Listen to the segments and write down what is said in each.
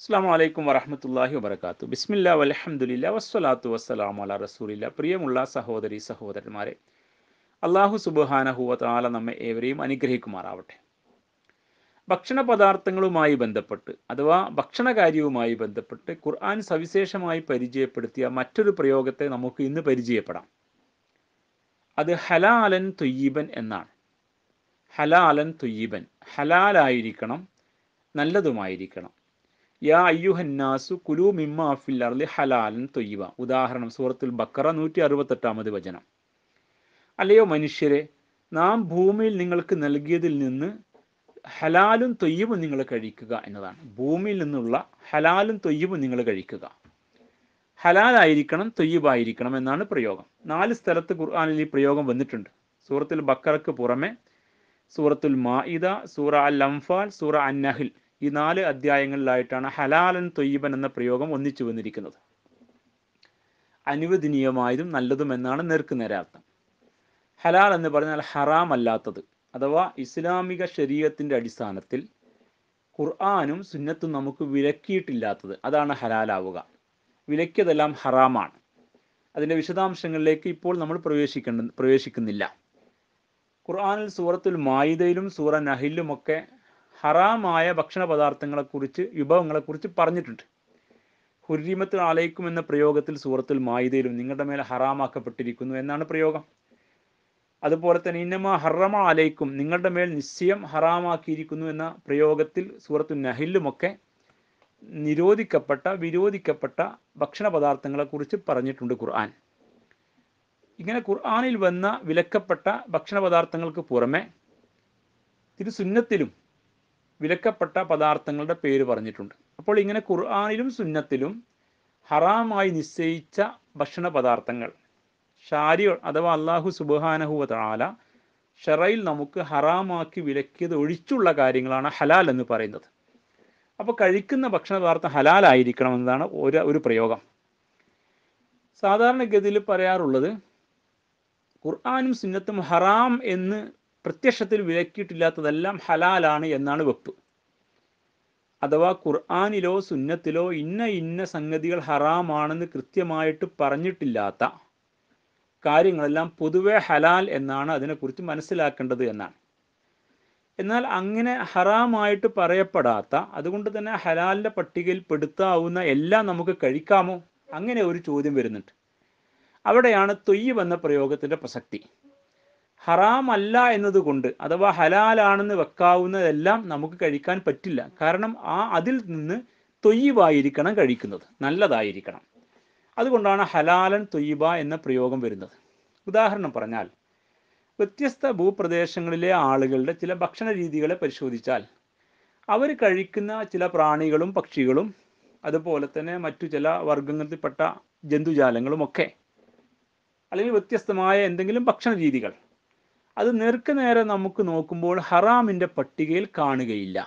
അസ്സാം വലൈക്കും വറഹമത്തല്ലാഹി വാത്തു ബിസ്മില്ല വലഹമുല്ല വസ്സലാത്തു വസ്സലാമു അല റസൂലില്ല പ്രിയമുള്ള സഹോദരി സഹോദരന്മാരെ അള്ളാഹു സുബാനഹുവത്താല നമ്മെ ഏവരെയും അനുഗ്രഹിക്കുമാറാവട്ടെ ഭക്ഷണ പദാർത്ഥങ്ങളുമായി ബന്ധപ്പെട്ട് അഥവാ ഭക്ഷണകാര്യവുമായി ബന്ധപ്പെട്ട് ഖുർആൻ സവിശേഷമായി പരിചയപ്പെടുത്തിയ മറ്റൊരു പ്രയോഗത്തെ നമുക്ക് ഇന്ന് പരിചയപ്പെടാം അത് ഹലാലൻ തുയ്യീബൻ എന്നാണ് ഹലാലൻ തുയ്യീബൻ ഹലാലായിരിക്കണം നല്ലതുമായിരിക്കണം യാ അയ്യുഹന്നാസു കുലു മിമ്മ ഫിൽ അർലി ഹലാലൻ ഉദാഹരണം സൂറത്തുൽ ബക്കറ നൂറ്റി അറുപത്തെട്ടാമത് വചനം അല്ലയോ മനുഷ്യരെ നാം ഭൂമിയിൽ നിങ്ങൾക്ക് നൽകിയതിൽ നിന്ന് ഹലാലും തൊയ്യവും നിങ്ങൾ കഴിക്കുക എന്നതാണ് ഭൂമിയിൽ നിന്നുള്ള ഹലാലും തൊയ്യവും നിങ്ങൾ കഴിക്കുക ഹലാലായിരിക്കണം തൊയ്യബായിരിക്കണം എന്നാണ് പ്രയോഗം നാല് സ്ഥലത്ത് ഖുർആാനിൽ ഈ പ്രയോഗം വന്നിട്ടുണ്ട് സൂറത്തുൽ ബക്കറക്ക് പുറമെ സൂറത്തുൽ മാഇദ സൂറ അൽ അംഫാൽ സൂറ അന്നഹിൽ ഈ നാല് അധ്യായങ്ങളിലായിട്ടാണ് ഹലാലൻ തൊയ്യബൻ എന്ന പ്രയോഗം ഒന്നിച്ചു വന്നിരിക്കുന്നത് അനുവദനീയമായതും നല്ലതും എന്നാണ് നേർക്ക് നേരാർത്ഥം ഹലാൽ എന്ന് പറഞ്ഞാൽ ഹറാം അല്ലാത്തത് അഥവാ ഇസ്ലാമിക ശരീരത്തിൻ്റെ അടിസ്ഥാനത്തിൽ ഖുർആാനും സുന്നത്തും നമുക്ക് വിലക്കിയിട്ടില്ലാത്തത് അതാണ് ഹലാലാവുക വിലക്കിയതെല്ലാം ഹറാമാണ് അതിൻ്റെ വിശദാംശങ്ങളിലേക്ക് ഇപ്പോൾ നമ്മൾ പ്രവേശിക്കേണ്ട പ്രവേശിക്കുന്നില്ല ഖുർആാനിൽ സൂറത്തുൽ മായിദയിലും സൂറ നഹിലുമൊക്കെ ഹറാമായ ഭക്ഷണ പദാർത്ഥങ്ങളെക്കുറിച്ച് വിഭവങ്ങളെക്കുറിച്ച് പറഞ്ഞിട്ടുണ്ട് ഹുരിമത്തിൽ ആലയിക്കും എന്ന പ്രയോഗത്തിൽ സൂറത്തിൽ മായിതയിലും നിങ്ങളുടെ മേലെ ഹറാമാക്കപ്പെട്ടിരിക്കുന്നു എന്നാണ് പ്രയോഗം അതുപോലെ തന്നെ ഇന്നമ ഹറമ ആലയിക്കും നിങ്ങളുടെ മേൽ നിശ്ചയം ഹറാമാക്കിയിരിക്കുന്നു എന്ന പ്രയോഗത്തിൽ സൂറത്തു നഹിലുമൊക്കെ നിരോധിക്കപ്പെട്ട വിരോധിക്കപ്പെട്ട ഭക്ഷണ പദാർത്ഥങ്ങളെക്കുറിച്ച് പറഞ്ഞിട്ടുണ്ട് ഖുർആൻ ഇങ്ങനെ ഖുർആാനിൽ വന്ന വിലക്കപ്പെട്ട ഭക്ഷണ പദാർത്ഥങ്ങൾക്ക് പുറമെ തിരുസുന്നത്തിലും വിലക്കപ്പെട്ട പദാർത്ഥങ്ങളുടെ പേര് പറഞ്ഞിട്ടുണ്ട് അപ്പോൾ ഇങ്ങനെ ഖുർആാനിലും സുന്നത്തിലും ഹറാമായി നിശ്ചയിച്ച ഭക്ഷണ പദാർത്ഥങ്ങൾ ഷാരി അഥവാ അള്ളാഹു സുബാനഹുവ താല ഷെറയിൽ നമുക്ക് ഹറാമാക്കി വിലക്കിയത് ഒഴിച്ചുള്ള കാര്യങ്ങളാണ് ഹലാൽ എന്ന് പറയുന്നത് അപ്പോൾ കഴിക്കുന്ന ഭക്ഷണ പദാർത്ഥം ഹലാലായിരിക്കണം എന്നതാണ് ഒരു ഒരു പ്രയോഗം സാധാരണഗതിയിൽ പറയാറുള്ളത് ഖുർആാനും സുന്നത്തും ഹറാം എന്ന് പ്രത്യക്ഷത്തിൽ വിലക്കിയിട്ടില്ലാത്തതെല്ലാം ഹലാലാണ് എന്നാണ് വെപ്പ് അഥവാ ഖുർആാനിലോ സുന്നത്തിലോ ഇന്ന ഇന്ന സംഗതികൾ ഹറാമാണെന്ന് കൃത്യമായിട്ട് പറഞ്ഞിട്ടില്ലാത്ത കാര്യങ്ങളെല്ലാം പൊതുവെ ഹലാൽ എന്നാണ് അതിനെക്കുറിച്ച് മനസ്സിലാക്കേണ്ടത് എന്നാണ് എന്നാൽ അങ്ങനെ ഹറാമായിട്ട് പറയപ്പെടാത്ത അതുകൊണ്ട് തന്നെ ഹലാലിൻ്റെ പട്ടികയിൽ പെടുത്താവുന്ന എല്ലാം നമുക്ക് കഴിക്കാമോ അങ്ങനെ ഒരു ചോദ്യം വരുന്നുണ്ട് അവിടെയാണ് തൊയ്യ് എന്ന പ്രയോഗത്തിൻ്റെ പ്രസക്തി ഹറാമല്ല എന്നതുകൊണ്ട് അഥവാ ഹലാലാണെന്ന് വെക്കാവുന്നതെല്ലാം നമുക്ക് കഴിക്കാൻ പറ്റില്ല കാരണം ആ അതിൽ നിന്ന് തൊയ്യബായിരിക്കണം കഴിക്കുന്നത് നല്ലതായിരിക്കണം അതുകൊണ്ടാണ് ഹലാലൻ തൊയ്യബ എന്ന പ്രയോഗം വരുന്നത് ഉദാഹരണം പറഞ്ഞാൽ വ്യത്യസ്ത ഭൂപ്രദേശങ്ങളിലെ ആളുകളുടെ ചില ഭക്ഷണ രീതികളെ പരിശോധിച്ചാൽ അവർ കഴിക്കുന്ന ചില പ്രാണികളും പക്ഷികളും അതുപോലെ തന്നെ മറ്റു ചില വർഗങ്ങളിൽപ്പെട്ട ജന്തുജാലങ്ങളും ഒക്കെ അല്ലെങ്കിൽ വ്യത്യസ്തമായ എന്തെങ്കിലും ഭക്ഷണ രീതികൾ അത് നേർക്ക് നേരെ നമുക്ക് നോക്കുമ്പോൾ ഹറാമിൻ്റെ പട്ടികയിൽ കാണുകയില്ല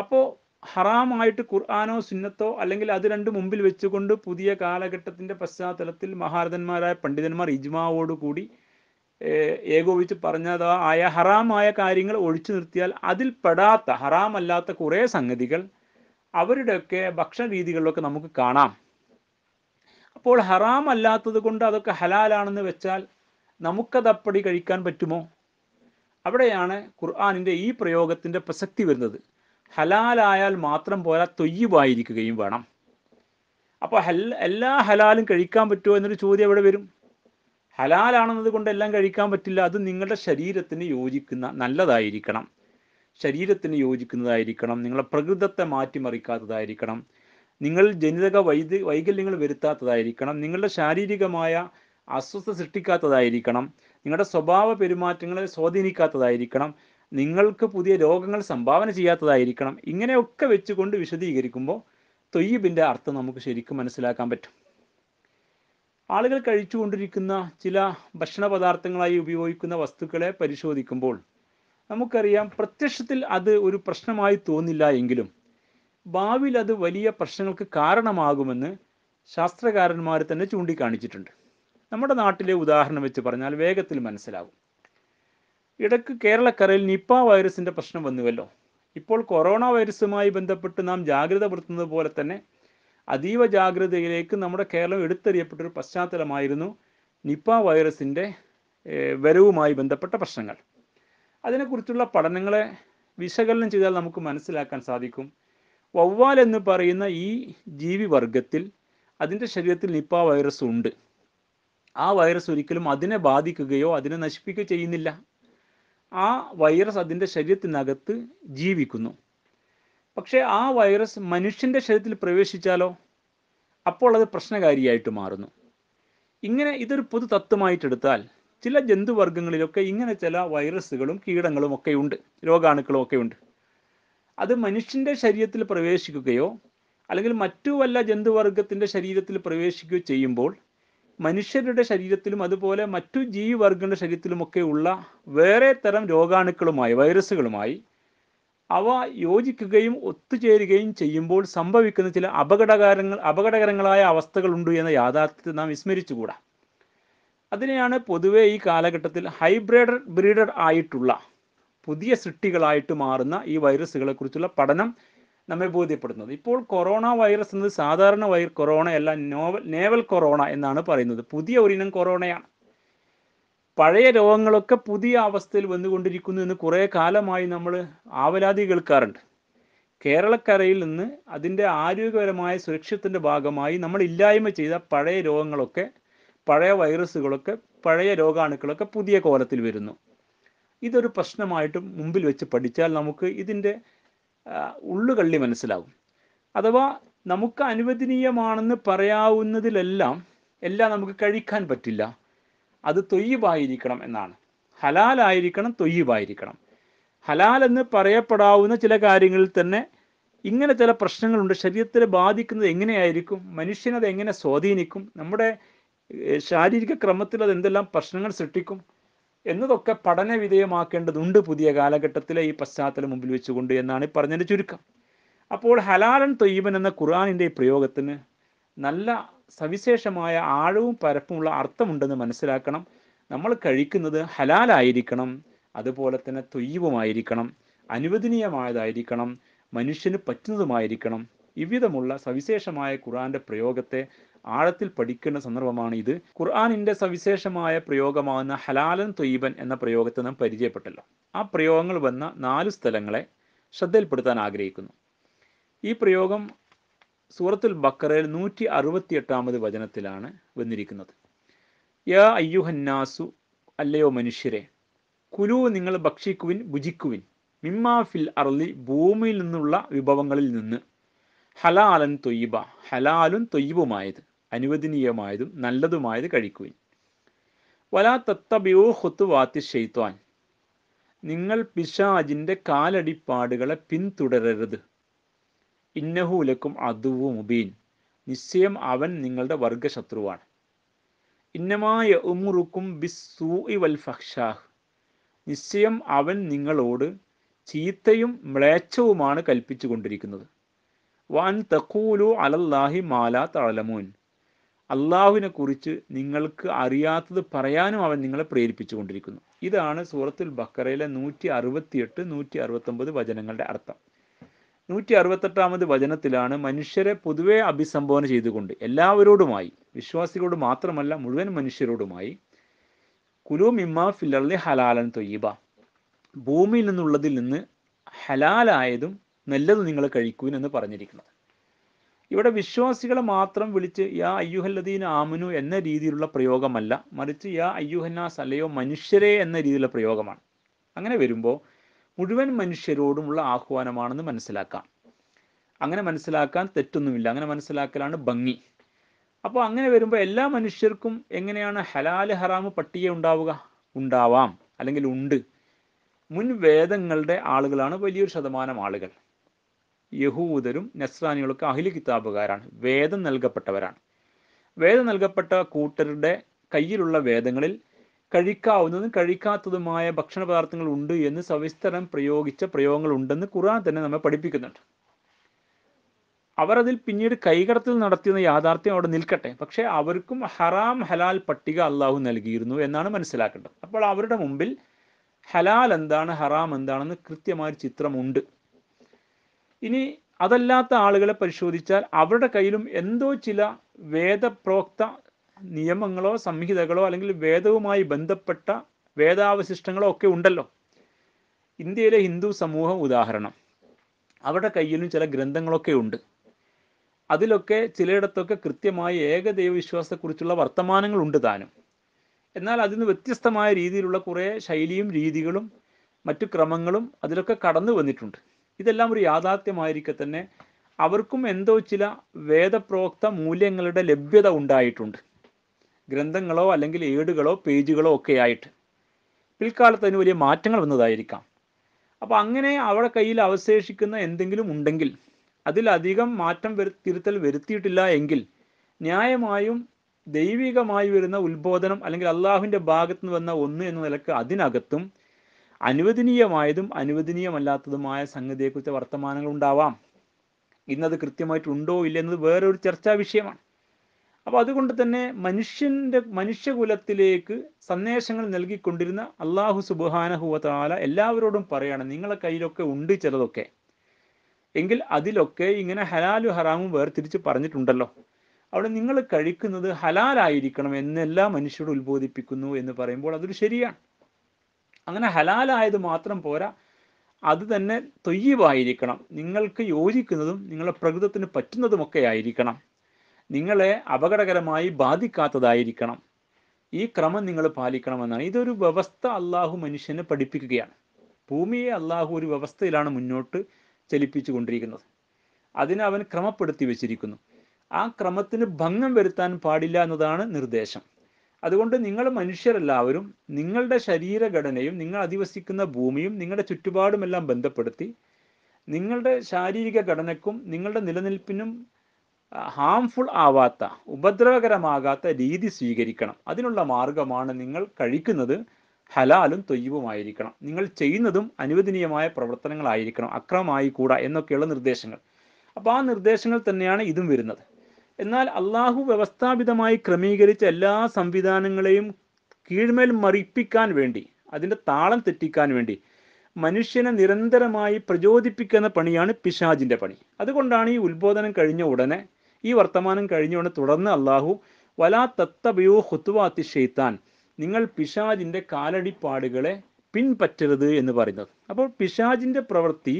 അപ്പോൾ ഹറാമായിട്ട് ഖുർആാനോ സുന്നത്തോ അല്ലെങ്കിൽ അത് രണ്ട് മുമ്പിൽ വെച്ചുകൊണ്ട് പുതിയ കാലഘട്ടത്തിൻ്റെ പശ്ചാത്തലത്തിൽ മഹാരഥന്മാരായ പണ്ഡിതന്മാർ കൂടി ഏകോപിച്ച് പറഞ്ഞതോ ആയ ഹറാമായ കാര്യങ്ങൾ ഒഴിച്ചു നിർത്തിയാൽ അതിൽ പെടാത്ത ഹറാമല്ലാത്ത കുറേ സംഗതികൾ അവരുടെയൊക്കെ ഭക്ഷണ രീതികളിലൊക്കെ നമുക്ക് കാണാം അപ്പോൾ ഹറാം കൊണ്ട് അതൊക്കെ ഹലാലാണെന്ന് വെച്ചാൽ നമുക്കത് അപ്പടി കഴിക്കാൻ പറ്റുമോ അവിടെയാണ് ഖുർആാനിൻ്റെ ഈ പ്രയോഗത്തിൻ്റെ പ്രസക്തി വരുന്നത് ഹലാലായാൽ മാത്രം പോരാ തൊയ്യുവായിരിക്കുകയും വേണം അപ്പോൾ ഹൽ എല്ലാ ഹലാലും കഴിക്കാൻ പറ്റുമോ എന്നൊരു ചോദ്യം എവിടെ വരും ഹലാലാണെന്നത് കൊണ്ട് എല്ലാം കഴിക്കാൻ പറ്റില്ല അത് നിങ്ങളുടെ ശരീരത്തിന് യോജിക്കുന്ന നല്ലതായിരിക്കണം ശരീരത്തിന് യോജിക്കുന്നതായിരിക്കണം നിങ്ങളെ പ്രകൃതത്തെ മാറ്റിമറിക്കാത്തതായിരിക്കണം നിങ്ങൾ ജനിതക വൈദ്യ വൈകല്യങ്ങൾ വരുത്താത്തതായിരിക്കണം നിങ്ങളുടെ ശാരീരികമായ അസ്വസ്ഥ സൃഷ്ടിക്കാത്തതായിരിക്കണം നിങ്ങളുടെ സ്വഭാവ പെരുമാറ്റങ്ങളെ സ്വാധീനിക്കാത്തതായിരിക്കണം നിങ്ങൾക്ക് പുതിയ രോഗങ്ങൾ സംഭാവന ചെയ്യാത്തതായിരിക്കണം ഇങ്ങനെയൊക്കെ വെച്ചുകൊണ്ട് വിശദീകരിക്കുമ്പോൾ തൊയ്യബിൻ്റെ അർത്ഥം നമുക്ക് ശരിക്കും മനസ്സിലാക്കാൻ പറ്റും ആളുകൾ കഴിച്ചുകൊണ്ടിരിക്കുന്ന ചില ഭക്ഷണ പദാർത്ഥങ്ങളായി ഉപയോഗിക്കുന്ന വസ്തുക്കളെ പരിശോധിക്കുമ്പോൾ നമുക്കറിയാം പ്രത്യക്ഷത്തിൽ അത് ഒരു പ്രശ്നമായി തോന്നില്ല എങ്കിലും ഭാവിയിൽ അത് വലിയ പ്രശ്നങ്ങൾക്ക് കാരണമാകുമെന്ന് ശാസ്ത്രകാരന്മാർ തന്നെ ചൂണ്ടിക്കാണിച്ചിട്ടുണ്ട് നമ്മുടെ നാട്ടിലെ ഉദാഹരണം വെച്ച് പറഞ്ഞാൽ വേഗത്തിൽ മനസ്സിലാകും ഇടയ്ക്ക് കേരളക്കരയിൽ നിപ്പ വൈറസിൻ്റെ പ്രശ്നം വന്നുവല്ലോ ഇപ്പോൾ കൊറോണ വൈറസുമായി ബന്ധപ്പെട്ട് നാം ജാഗ്രത പുലർത്തുന്നത് പോലെ തന്നെ അതീവ ജാഗ്രതയിലേക്ക് നമ്മുടെ കേരളം എടുത്തെറിയപ്പെട്ടൊരു പശ്ചാത്തലമായിരുന്നു നിപ്പ വൈറസിൻ്റെ വരവുമായി ബന്ധപ്പെട്ട പ്രശ്നങ്ങൾ അതിനെക്കുറിച്ചുള്ള പഠനങ്ങളെ വിശകലനം ചെയ്താൽ നമുക്ക് മനസ്സിലാക്കാൻ സാധിക്കും വവ്വാൽ എന്ന് പറയുന്ന ഈ വർഗത്തിൽ അതിൻ്റെ ശരീരത്തിൽ നിപ്പ വൈറസ് ഉണ്ട് ആ വൈറസ് ഒരിക്കലും അതിനെ ബാധിക്കുകയോ അതിനെ നശിപ്പിക്കുകയോ ചെയ്യുന്നില്ല ആ വൈറസ് അതിൻ്റെ ശരീരത്തിനകത്ത് ജീവിക്കുന്നു പക്ഷേ ആ വൈറസ് മനുഷ്യൻ്റെ ശരീരത്തിൽ പ്രവേശിച്ചാലോ അപ്പോൾ അത് പ്രശ്നകാരിയായിട്ട് മാറുന്നു ഇങ്ങനെ ഇതൊരു പൊതു തത്വമായിട്ടെടുത്താൽ ചില ജന്തുവർഗങ്ങളിലൊക്കെ ഇങ്ങനെ ചില വൈറസുകളും കീടങ്ങളും ഒക്കെ ഉണ്ട് രോഗാണുക്കളും ഒക്കെ ഉണ്ട് അത് മനുഷ്യൻ്റെ ശരീരത്തിൽ പ്രവേശിക്കുകയോ അല്ലെങ്കിൽ മറ്റു വല്ല ജന്തുവർഗത്തിൻ്റെ ശരീരത്തിൽ പ്രവേശിക്കുകയോ ചെയ്യുമ്പോൾ മനുഷ്യരുടെ ശരീരത്തിലും അതുപോലെ മറ്റു ജീവിവർഗങ്ങളുടെ ശരീരത്തിലുമൊക്കെ ഉള്ള വേറെ തരം രോഗാണുക്കളുമായി വൈറസുകളുമായി അവ യോജിക്കുകയും ഒത്തുചേരുകയും ചെയ്യുമ്പോൾ സംഭവിക്കുന്ന ചില അപകടകാരങ്ങൾ അപകടകരങ്ങളായ അവസ്ഥകളുണ്ട് എന്ന യാഥാർത്ഥ്യത്തെ നാം വിസ്മരിച്ചുകൂടാ അതിനെയാണ് പൊതുവേ ഈ കാലഘട്ടത്തിൽ ഹൈബ്രിഡ് ബ്രീഡഡ് ആയിട്ടുള്ള പുതിയ സൃഷ്ടികളായിട്ട് മാറുന്ന ഈ വൈറസുകളെക്കുറിച്ചുള്ള പഠനം നമ്മെ ബോധ്യപ്പെടുന്നത് ഇപ്പോൾ കൊറോണ വൈറസ് എന്നത് സാധാരണ കൊറോണ അല്ല നോവൽ നേവൽ കൊറോണ എന്നാണ് പറയുന്നത് പുതിയ ഒരിനം കൊറോണയാണ് പഴയ രോഗങ്ങളൊക്കെ പുതിയ അവസ്ഥയിൽ വന്നുകൊണ്ടിരിക്കുന്നു എന്ന് കുറേ കാലമായി നമ്മൾ ആവലാതി കേൾക്കാറുണ്ട് കേരളക്കരയിൽ നിന്ന് അതിൻ്റെ ആരോഗ്യപരമായ സുരക്ഷത്തിൻ്റെ ഭാഗമായി നമ്മൾ ഇല്ലായ്മ ചെയ്ത പഴയ രോഗങ്ങളൊക്കെ പഴയ വൈറസുകളൊക്കെ പഴയ രോഗാണുക്കളൊക്കെ പുതിയ കോലത്തിൽ വരുന്നു ഇതൊരു പ്രശ്നമായിട്ട് മുമ്പിൽ വെച്ച് പഠിച്ചാൽ നമുക്ക് ഇതിൻ്റെ ഉള്ളുകള്ളി മനസ്സിലാവും അഥവാ നമുക്ക് അനുവദനീയമാണെന്ന് പറയാവുന്നതിലെല്ലാം എല്ലാം നമുക്ക് കഴിക്കാൻ പറ്റില്ല അത് തൊയ്യബായിരിക്കണം എന്നാണ് ഹലാലായിരിക്കണം തൊയ്യബായിരിക്കണം ഹലാൽ എന്ന് പറയപ്പെടാവുന്ന ചില കാര്യങ്ങളിൽ തന്നെ ഇങ്ങനെ ചില പ്രശ്നങ്ങളുണ്ട് ശരീരത്തിനെ ബാധിക്കുന്നത് എങ്ങനെയായിരിക്കും മനുഷ്യനത് എങ്ങനെ സ്വാധീനിക്കും നമ്മുടെ ശാരീരിക ക്രമത്തിൽ അത് എന്തെല്ലാം പ്രശ്നങ്ങൾ സൃഷ്ടിക്കും എന്നതൊക്കെ പഠനവിധേയമാക്കേണ്ടതുണ്ട് പുതിയ കാലഘട്ടത്തിലെ ഈ പശ്ചാത്തലം മുമ്പിൽ വെച്ചുകൊണ്ട് എന്നാണ് പറഞ്ഞതിൻ്റെ ചുരുക്കം അപ്പോൾ ഹലാലൻ തൊയ്യബൻ എന്ന ഖുർആാനിൻ്റെ പ്രയോഗത്തിന് നല്ല സവിശേഷമായ ആഴവും പരപ്പുമുള്ള അർത്ഥമുണ്ടെന്ന് മനസ്സിലാക്കണം നമ്മൾ കഴിക്കുന്നത് ഹലാലായിരിക്കണം അതുപോലെ തന്നെ തൊയ്യവുമായിരിക്കണം അനുവദനീയമായതായിരിക്കണം മനുഷ്യന് പറ്റുന്നതുമായിരിക്കണം ഇവിധമുള്ള സവിശേഷമായ ഖുർആന്റെ പ്രയോഗത്തെ ആഴത്തിൽ പഠിക്കുന്ന സന്ദർഭമാണ് ഇത് ഖുർആനിന്റെ സവിശേഷമായ പ്രയോഗമാകുന്ന ഹലാലൻ തൊയ്ബൻ എന്ന പ്രയോഗത്തെ നാം പരിചയപ്പെട്ടല്ലോ ആ പ്രയോഗങ്ങൾ വന്ന നാല് സ്ഥലങ്ങളെ ശ്രദ്ധയിൽപ്പെടുത്താൻ ആഗ്രഹിക്കുന്നു ഈ പ്രയോഗം സൂറത്തുൽ ബക്കറയിൽ നൂറ്റി അറുപത്തി എട്ടാമത് വചനത്തിലാണ് വന്നിരിക്കുന്നത് യാ അയ്യുഹന്നാസു അല്ലയോ മനുഷ്യരെ കുലു നിങ്ങൾ ഭക്ഷിക്കുവിൻ ഭുജിക്കുവിൻ മിമ്മാ ഫിൽ അർലി ഭൂമിയിൽ നിന്നുള്ള വിഭവങ്ങളിൽ നിന്ന് ഹലാലൻ തൊയ്യബ ഹലാലും തൊയ്യബുമായത് അനുവദനീയമായതും നല്ലതുമായത് കഴിക്കുവിൻ വലാ തത്തബിയോ ഹുത്തുവാത്തി ഷെയ്ത്വാൻ നിങ്ങൾ പിശാജിൻ്റെ കാലടിപ്പാടുകളെ പിന്തുടരരുത് ഇന്നഹൂലക്കും അതുവു മുബീൻ നിശ്ചയം അവൻ നിങ്ങളുടെ വർഗശത്രുവാണ് ഇന്നമായ ഉമുറുക്കും ബിസ്സൂഇ വൽ ഫഹ്ഷാഹ് നിശ്ചയം അവൻ നിങ്ങളോട് ചീത്തയും മ്ലേച്ഛവുമാണ് കൽപ്പിച്ചു കൊണ്ടിരിക്കുന്നത് അലല്ലാഹി മാലാ തഴലമൂൻ അള്ളാഹുവിനെ കുറിച്ച് നിങ്ങൾക്ക് അറിയാത്തത് പറയാനും അവൻ നിങ്ങളെ പ്രേരിപ്പിച്ചു കൊണ്ടിരിക്കുന്നു ഇതാണ് സൂറത്തുൽ ബക്കറയിലെ നൂറ്റി അറുപത്തിയെട്ട് നൂറ്റി അറുപത്തൊമ്പത് വചനങ്ങളുടെ അർത്ഥം നൂറ്റി അറുപത്തെട്ടാമത് വചനത്തിലാണ് മനുഷ്യരെ പൊതുവെ അഭിസംബോധന ചെയ്തുകൊണ്ട് എല്ലാവരോടുമായി വിശ്വാസികളോട് മാത്രമല്ല മുഴുവൻ മനുഷ്യരോടുമായി കുലു മിമ്മ ഫില്ലറിലെ ഹലാലൻ തൊയ്യബ ഭൂമിയിൽ നിന്നുള്ളതിൽ നിന്ന് ഹലാലായതും നല്ലത് നിങ്ങൾ കഴിക്കൂൻ എന്ന് പറഞ്ഞിരിക്കുന്നത് ഇവിടെ വിശ്വാസികളെ മാത്രം വിളിച്ച് യാ അയ്യുഹല്ലദീൻ ആമനു എന്ന രീതിയിലുള്ള പ്രയോഗമല്ല മറിച്ച് യാ അയ്യുഹന്നാസ് അല്ലയോ മനുഷ്യരെ എന്ന രീതിയിലുള്ള പ്രയോഗമാണ് അങ്ങനെ വരുമ്പോൾ മുഴുവൻ മനുഷ്യരോടുമുള്ള ആഹ്വാനമാണെന്ന് മനസ്സിലാക്കാം അങ്ങനെ മനസ്സിലാക്കാൻ തെറ്റൊന്നുമില്ല അങ്ങനെ മനസ്സിലാക്കലാണ് ഭംഗി അപ്പോൾ അങ്ങനെ വരുമ്പോൾ എല്ലാ മനുഷ്യർക്കും എങ്ങനെയാണ് ഹലാല് ഹറാമ് പട്ടിക ഉണ്ടാവുക ഉണ്ടാവാം അല്ലെങ്കിൽ ഉണ്ട് മുൻ വേദങ്ങളുടെ ആളുകളാണ് വലിയൊരു ശതമാനം ആളുകൾ യഹൂദരും നസ്രാനികളൊക്കെ അഹിലി കിതാബുകാരാണ് വേദം നൽകപ്പെട്ടവരാണ് വേദം നൽകപ്പെട്ട കൂട്ടരുടെ കയ്യിലുള്ള വേദങ്ങളിൽ കഴിക്കാവുന്നതും കഴിക്കാത്തതുമായ ഭക്ഷണ പദാർത്ഥങ്ങൾ ഉണ്ട് എന്ന് സവിസ്തരം പ്രയോഗിച്ച പ്രയോഗങ്ങൾ ഉണ്ടെന്ന് ഖുർആൻ തന്നെ നമ്മെ പഠിപ്പിക്കുന്നുണ്ട് അവർ അതിൽ പിന്നീട് കൈകടത്തിൽ നടത്തിയ യാഥാർത്ഥ്യം അവിടെ നിൽക്കട്ടെ പക്ഷേ അവർക്കും ഹറാം ഹലാൽ പട്ടിക അള്ളാഹു നൽകിയിരുന്നു എന്നാണ് മനസ്സിലാക്കേണ്ടത് അപ്പോൾ അവരുടെ മുമ്പിൽ ഹലാൽ എന്താണ് ഹറാം എന്താണെന്ന് കൃത്യമായ ചിത്രമുണ്ട് ഇനി അതല്ലാത്ത ആളുകളെ പരിശോധിച്ചാൽ അവരുടെ കയ്യിലും എന്തോ ചില വേദപ്രോക്ത നിയമങ്ങളോ സംഹിതകളോ അല്ലെങ്കിൽ വേദവുമായി ബന്ധപ്പെട്ട വേദാവശിഷ്ടങ്ങളോ ഒക്കെ ഉണ്ടല്ലോ ഇന്ത്യയിലെ ഹിന്ദു സമൂഹം ഉദാഹരണം അവരുടെ കയ്യിലും ചില ഗ്രന്ഥങ്ങളൊക്കെ ഉണ്ട് അതിലൊക്കെ ചിലയിടത്തൊക്കെ കൃത്യമായി ഏകദൈവ വിശ്വാസത്തെക്കുറിച്ചുള്ള ഉണ്ട് താനും എന്നാൽ നിന്ന് വ്യത്യസ്തമായ രീതിയിലുള്ള കുറേ ശൈലിയും രീതികളും മറ്റു ക്രമങ്ങളും അതിലൊക്കെ കടന്നു വന്നിട്ടുണ്ട് ഇതെല്ലാം ഒരു യാഥാർത്ഥ്യമായിരിക്കെ തന്നെ അവർക്കും എന്തോ ചില വേദപ്രോക്ത മൂല്യങ്ങളുടെ ലഭ്യത ഉണ്ടായിട്ടുണ്ട് ഗ്രന്ഥങ്ങളോ അല്ലെങ്കിൽ ഏടുകളോ പേജുകളോ ഒക്കെ ആയിട്ട് പിൽക്കാലത്ത് അതിന് വലിയ മാറ്റങ്ങൾ വന്നതായിരിക്കാം അപ്പോൾ അങ്ങനെ അവരുടെ കയ്യിൽ അവശേഷിക്കുന്ന എന്തെങ്കിലും ഉണ്ടെങ്കിൽ അതിലധികം മാറ്റം വരു തിരുത്തൽ വരുത്തിയിട്ടില്ല എങ്കിൽ ന്യായമായും ദൈവികമായി വരുന്ന ഉത്ബോധനം അല്ലെങ്കിൽ അള്ളാഹുവിൻ്റെ ഭാഗത്ത് നിന്ന് വന്ന ഒന്ന് എന്ന നിലക്ക് അതിനകത്തും അനുവദനീയമായതും അനുവദനീയമല്ലാത്തതുമായ സംഗതിയെക്കുറിച്ച് വർത്തമാനങ്ങൾ ഉണ്ടാവാം ഇന്നത് കൃത്യമായിട്ടുണ്ടോ എന്നത് വേറൊരു ചർച്ചാ വിഷയമാണ് അപ്പോൾ അതുകൊണ്ട് തന്നെ മനുഷ്യൻ്റെ മനുഷ്യകുലത്തിലേക്ക് സന്ദേശങ്ങൾ നൽകിക്കൊണ്ടിരുന്ന അള്ളാഹു സുബാനഹുവത്താല എല്ലാവരോടും പറയാണ് നിങ്ങളെ കയ്യിലൊക്കെ ഉണ്ട് ചിലതൊക്കെ എങ്കിൽ അതിലൊക്കെ ഇങ്ങനെ ഹലാലു ഹറാമും വേർതിരിച്ച് പറഞ്ഞിട്ടുണ്ടല്ലോ അവിടെ നിങ്ങൾ കഴിക്കുന്നത് ഹലാലായിരിക്കണം എന്നെല്ലാം മനുഷ്യരോട് ഉത്ബോധിപ്പിക്കുന്നു എന്ന് പറയുമ്പോൾ അതൊരു ശരിയാണ് അങ്ങനെ ഹലാലായത് മാത്രം പോരാ അത് തന്നെ തൊയ്യവായിരിക്കണം നിങ്ങൾക്ക് യോജിക്കുന്നതും നിങ്ങളുടെ പ്രകൃതത്തിന് പറ്റുന്നതുമൊക്കെ ആയിരിക്കണം നിങ്ങളെ അപകടകരമായി ബാധിക്കാത്തതായിരിക്കണം ഈ ക്രമം നിങ്ങൾ പാലിക്കണമെന്നാണ് ഇതൊരു വ്യവസ്ഥ അള്ളാഹു മനുഷ്യനെ പഠിപ്പിക്കുകയാണ് ഭൂമിയെ അള്ളാഹു ഒരു വ്യവസ്ഥയിലാണ് മുന്നോട്ട് ചലിപ്പിച്ചു കൊണ്ടിരിക്കുന്നത് അതിനെ അവൻ ക്രമപ്പെടുത്തി വെച്ചിരിക്കുന്നു ആ ക്രമത്തിന് ഭംഗം വരുത്താൻ പാടില്ല എന്നതാണ് നിർദ്ദേശം അതുകൊണ്ട് നിങ്ങൾ മനുഷ്യരെല്ലാവരും നിങ്ങളുടെ ശരീരഘടനയും നിങ്ങൾ അധിവസിക്കുന്ന ഭൂമിയും നിങ്ങളുടെ ചുറ്റുപാടുമെല്ലാം ബന്ധപ്പെടുത്തി നിങ്ങളുടെ ശാരീരിക ഘടനക്കും നിങ്ങളുടെ നിലനിൽപ്പിനും ഹാംഫുൾ ആവാത്ത ഉപദ്രവകരമാകാത്ത രീതി സ്വീകരിക്കണം അതിനുള്ള മാർഗമാണ് നിങ്ങൾ കഴിക്കുന്നത് ഹലാലും തൊയ്യവുമായിരിക്കണം നിങ്ങൾ ചെയ്യുന്നതും അനുവദനീയമായ പ്രവർത്തനങ്ങളായിരിക്കണം അക്രമമായി കൂടാ എന്നൊക്കെയുള്ള നിർദ്ദേശങ്ങൾ അപ്പോൾ ആ നിർദ്ദേശങ്ങൾ തന്നെയാണ് ഇതും വരുന്നത് എന്നാൽ അള്ളാഹു വ്യവസ്ഥാപിതമായി ക്രമീകരിച്ച എല്ലാ സംവിധാനങ്ങളെയും കീഴ്മേൽ മറിപ്പിക്കാൻ വേണ്ടി അതിൻ്റെ താളം തെറ്റിക്കാൻ വേണ്ടി മനുഷ്യനെ നിരന്തരമായി പ്രചോദിപ്പിക്കുന്ന പണിയാണ് പിശാജിൻ്റെ പണി അതുകൊണ്ടാണ് ഈ ഉത്ബോധനം കഴിഞ്ഞ ഉടനെ ഈ വർത്തമാനം കഴിഞ്ഞ ഉടനെ തുടർന്ന് അള്ളാഹു വലാ തത്തബയോ ഹുത്വാത്തി ഷെയ്ത്താൻ നിങ്ങൾ പിശാജിൻ്റെ കാലടിപ്പാടുകളെ പിൻപറ്റരുത് എന്ന് പറയുന്നത് അപ്പോൾ പിശാജിൻ്റെ പ്രവൃത്തി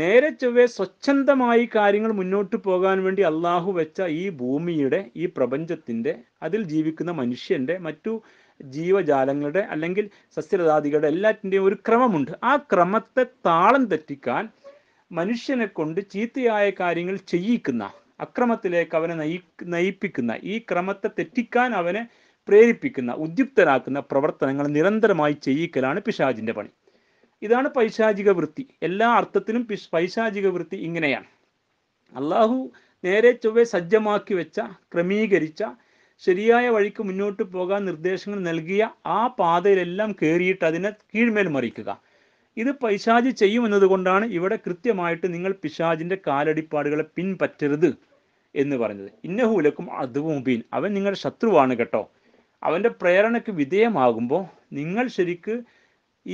നേരെ ചൊവ്വേ സ്വച്ഛന്തമായി കാര്യങ്ങൾ മുന്നോട്ട് പോകാൻ വേണ്ടി അള്ളാഹു വെച്ച ഈ ഭൂമിയുടെ ഈ പ്രപഞ്ചത്തിൻ്റെ അതിൽ ജീവിക്കുന്ന മനുഷ്യൻ്റെ മറ്റു ജീവജാലങ്ങളുടെ അല്ലെങ്കിൽ സസ്യലതാദികളുടെ എല്ലാറ്റിൻ്റെയും ഒരു ക്രമമുണ്ട് ആ ക്രമത്തെ താളം തെറ്റിക്കാൻ മനുഷ്യനെ കൊണ്ട് ചീത്തയായ കാര്യങ്ങൾ ചെയ്യിക്കുന്ന അക്രമത്തിലേക്ക് അവനെ നയി നയിപ്പിക്കുന്ന ഈ ക്രമത്തെ തെറ്റിക്കാൻ അവനെ പ്രേരിപ്പിക്കുന്ന ഉദ്യുക്തരാക്കുന്ന പ്രവർത്തനങ്ങൾ നിരന്തരമായി ചെയ്യിക്കലാണ് പിശാജിൻ്റെ പണി ഇതാണ് പൈശാചിക വൃത്തി എല്ലാ അർത്ഥത്തിലും പൈശാചിക വൃത്തി ഇങ്ങനെയാണ് അള്ളാഹു നേരെ ചൊവ്വെ സജ്ജമാക്കി വെച്ച ക്രമീകരിച്ച ശരിയായ വഴിക്ക് മുന്നോട്ട് പോകാൻ നിർദ്ദേശങ്ങൾ നൽകിയ ആ പാതയിലെല്ലാം കയറിയിട്ട് അതിനെ കീഴ്മേൽ മറിക്കുക ഇത് പൈശാജി ചെയ്യുമെന്നതുകൊണ്ടാണ് ഇവിടെ കൃത്യമായിട്ട് നിങ്ങൾ പിശാജിൻ്റെ കാലടിപ്പാടുകളെ പിൻപറ്റരുത് എന്ന് പറഞ്ഞത് ഇന്നഹൂലക്കും അതുമുബീൻ അവൻ നിങ്ങളുടെ ശത്രുവാണ് കേട്ടോ അവൻ്റെ പ്രേരണയ്ക്ക് വിധേയമാകുമ്പോൾ നിങ്ങൾ ശരിക്ക്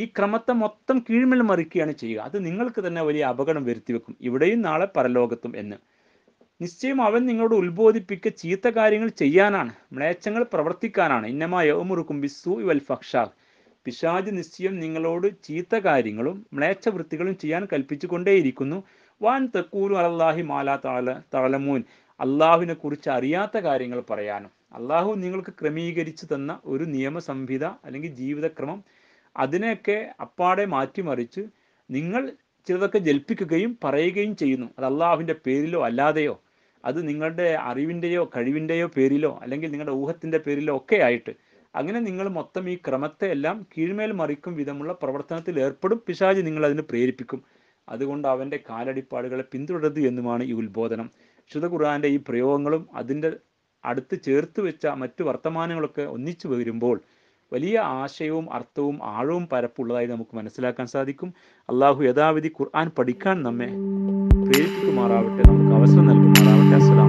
ഈ ക്രമത്തെ മൊത്തം കീഴ്മേൽ മറിക്കുകയാണ് ചെയ്യുക അത് നിങ്ങൾക്ക് തന്നെ വലിയ അപകടം വരുത്തി വെക്കും ഇവിടെയും നാളെ പരലോകത്തും എന്ന് നിശ്ചയം അവൻ നിങ്ങളോട് ഉത്ബോധിപ്പിക്കുക ചീത്ത കാര്യങ്ങൾ ചെയ്യാനാണ് മ്ലേച്ഛങ്ങൾ പ്രവർത്തിക്കാനാണ് ഇന്നമായ ഓമുറുക്കും ബിസു വൽ ഫക്ഷാർ പിശാജ് നിശ്ചയം നിങ്ങളോട് ചീത്ത കാര്യങ്ങളും മ്ലേച്ഛ വൃത്തികളും ചെയ്യാൻ കൽപ്പിച്ചുകൊണ്ടേയിരിക്കുന്നു വാൻ തക്കൂലു അള്ളാഹി മാലാ താല തലമൂൻ അള്ളാഹുവിനെ കുറിച്ച് അറിയാത്ത കാര്യങ്ങൾ പറയാനും അള്ളാഹു നിങ്ങൾക്ക് ക്രമീകരിച്ചു തന്ന ഒരു നിയമസംഹിത അല്ലെങ്കിൽ ജീവിതക്രമം അതിനെയൊക്കെ അപ്പാടെ മാറ്റിമറിച്ച് നിങ്ങൾ ചിലതൊക്കെ ജൽപ്പിക്കുകയും പറയുകയും ചെയ്യുന്നു അത് അള്ളാഹുവിൻ്റെ പേരിലോ അല്ലാതെയോ അത് നിങ്ങളുടെ അറിവിൻ്റെയോ കഴിവിൻ്റെയോ പേരിലോ അല്ലെങ്കിൽ നിങ്ങളുടെ ഊഹത്തിൻ്റെ പേരിലോ ഒക്കെ ആയിട്ട് അങ്ങനെ നിങ്ങൾ മൊത്തം ഈ ക്രമത്തെ എല്ലാം കീഴ്മേൽ മറിക്കും വിധമുള്ള പ്രവർത്തനത്തിൽ ഏർപ്പെടും പിശാജ് നിങ്ങൾ അതിന് പ്രേരിപ്പിക്കും അതുകൊണ്ട് അവൻ്റെ കാലടിപ്പാടുകളെ പിന്തുടരുത് എന്നുമാണ് ഈ ഉത്ബോധനം ശുദ്ധ ഖുർആാൻ്റെ ഈ പ്രയോഗങ്ങളും അതിൻ്റെ അടുത്ത് ചേർത്ത് വെച്ച മറ്റു വർത്തമാനങ്ങളൊക്കെ ഒന്നിച്ചു വരുമ്പോൾ വലിയ ആശയവും അർത്ഥവും ആഴവും പരപ്പുള്ളതായി നമുക്ക് മനസ്സിലാക്കാൻ സാധിക്കും അള്ളാഹു യഥാവിധി ഖുർആൻ പഠിക്കാൻ നമ്മെ പ്രേരിപ്പിക്കുമാറാവട്ടെ നമുക്ക് അവസരം നൽകുമാറാവട്ടെ അസ്സലാം